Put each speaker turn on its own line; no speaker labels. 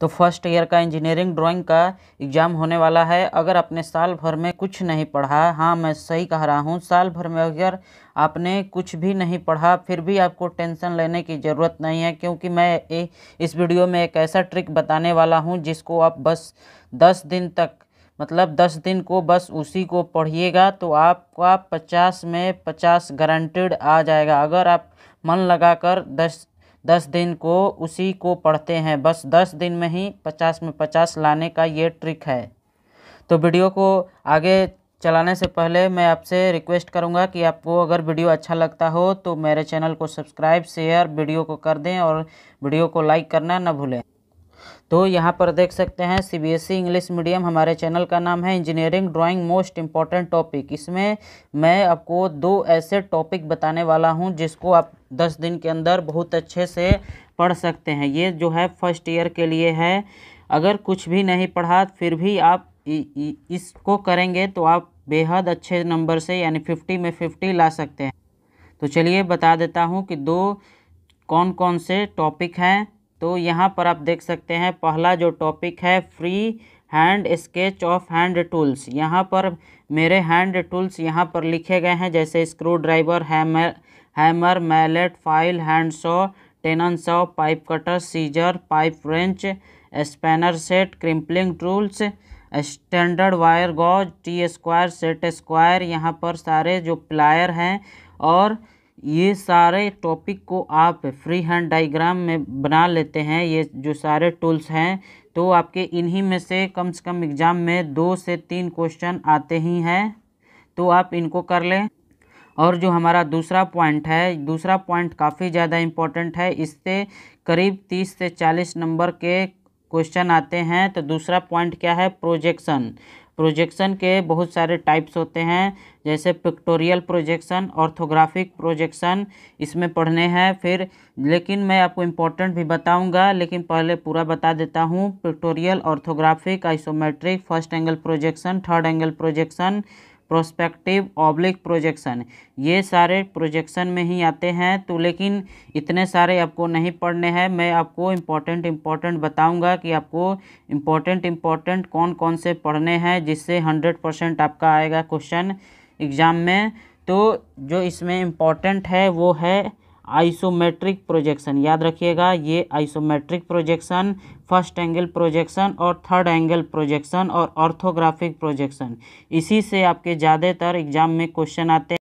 तो first year का engineering drawing का एग्ज़ाम होने वाला है अगर आपने साल भर में कुछ नहीं पढ़ा हाँ मैं सही कह रहा हूँ साल भर में अगर आपने कुछ भी नहीं पढ़ा फिर भी आपको टेंशन लेने की ज़रूरत नहीं है क्योंकि मैं ए, इस वीडियो में एक ऐसा ट्रिक बताने वाला हूँ जिसको आप बस दस दिन तक मतलब दस दिन को बस उसी को पढ़िएगा तो आपका पचास में पचास गारंटेड आ जाएगा अगर आप मन लगाकर दस दस दिन को उसी को पढ़ते हैं बस दस दिन में ही पचास में पचास लाने का ये ट्रिक है तो वीडियो को आगे चलाने से पहले मैं आपसे रिक्वेस्ट करूंगा कि आपको अगर वीडियो अच्छा लगता हो तो मेरे चैनल को सब्सक्राइब शेयर वीडियो को कर दें और वीडियो को लाइक करना ना भूलें तो यहाँ पर देख सकते हैं C B S E English medium हमारे चैनल का नाम है engineering drawing most important topic इसमें मैं आपको दो ऐसे टॉपिक बताने वाला हूँ जिसको आप दस दिन के अंदर बहुत अच्छे से पढ़ सकते हैं ये जो है फर्स्ट ईयर के लिए है अगर कुछ भी नहीं पढ़ा फिर भी आप इसको करेंगे तो आप बेहद अच्छे नंबर से यानी फिफ्टी में फिफ्टी ला सकते हैं तो चलिए बता देता हूँ कि दो कौन कौन से टॉपिक हैं तो यहाँ पर आप देख सकते हैं पहला जो टॉपिक है free hand sketch of hand tools यहाँ पर मेरे हैंड टूल्स यहाँ पर लिखे गए हैं जैसे screwdriver hammer hammer mallet file hand saw tenon saw pipe cutter scissor pipe wrench spanner set crimping tools standard wire gauge T square set square यहाँ पर सारे जो प्लायर हैं और ये सारे टॉपिक को आप फ्री हैंड डाइग्राम में बना लेते हैं ये जो सारे टूल्स हैं तो आपके इन्हीं में से कम से कम एग्ज़ाम में दो से तीन क्वेश्चन आते ही हैं तो आप इनको कर लें और जो हमारा दूसरा पॉइंट है दूसरा पॉइंट काफ़ी ज़्यादा इम्पॉर्टेंट है इससे करीब तीस से चालीस नंबर के क्वेश्चन आते हैं तो दूसरा पॉइंट क्या है प्रोजेक्शन प्रोजेक्शन के बहुत सारे टाइप्स होते हैं जैसे पिक्टोरियल प्रोजेक्शन ऑर्थोग्राफिक प्रोजेक्शन इसमें पढ़ने हैं फिर लेकिन मैं आपको इम्पोर्टेंट भी बताऊंगा लेकिन पहले पूरा बता देता हूँ pictorial orthographic isometric first angle projection third angle projection prospective oblique projection ये सारे प्रोजेक्शन में ही आते हैं तो लेकिन इतने सारे आपको नहीं पढ़ने हैं मैं आपको इम्पोर्टेंट इम्पोर्टेंट बताऊंगा कि आपको इम्पोर्टेंट इम्पोर्टेंट कौन कौन से पढ़ने हैं जिससे हंड्रेड परसेंट आपका आएगा क्वेश्चन एग्ज़ाम में तो जो इसमें इम्पोर्टेंट है वो है आइसोमेट्रिक प्रोजेक्शन याद रखिएगा ये isometric projection first angle projection और थर्ड एंगल प्रोजेक्शन और ऑर्थोग्राफिक प्रोजेक्शन इसी से आपके ज़्यादातर एग्जाम में क्वेश्चन आते हैं